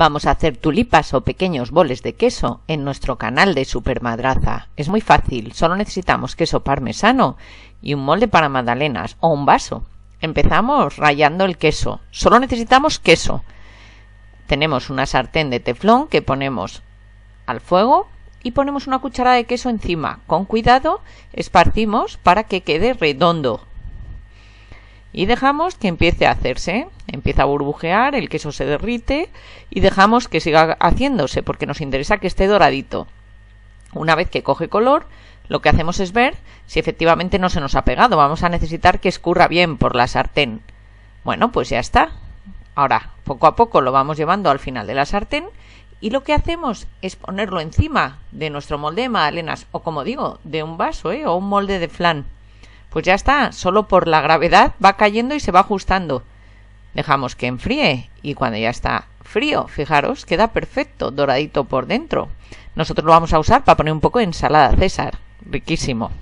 Vamos a hacer tulipas o pequeños boles de queso en nuestro canal de Supermadraza. Es muy fácil, solo necesitamos queso parmesano y un molde para magdalenas o un vaso. Empezamos rayando el queso. Solo necesitamos queso. Tenemos una sartén de teflón que ponemos al fuego y ponemos una cucharada de queso encima. Con cuidado esparcimos para que quede redondo y dejamos que empiece a hacerse. ¿eh? Empieza a burbujear, el queso se derrite y dejamos que siga haciéndose porque nos interesa que esté doradito. Una vez que coge color, lo que hacemos es ver si efectivamente no se nos ha pegado. Vamos a necesitar que escurra bien por la sartén. Bueno, pues ya está. Ahora, poco a poco lo vamos llevando al final de la sartén y lo que hacemos es ponerlo encima de nuestro molde de magdalenas o como digo, de un vaso ¿eh? o un molde de flan pues ya está, solo por la gravedad va cayendo y se va ajustando. Dejamos que enfríe y cuando ya está frío, fijaros, queda perfecto, doradito por dentro. Nosotros lo vamos a usar para poner un poco de ensalada César, riquísimo.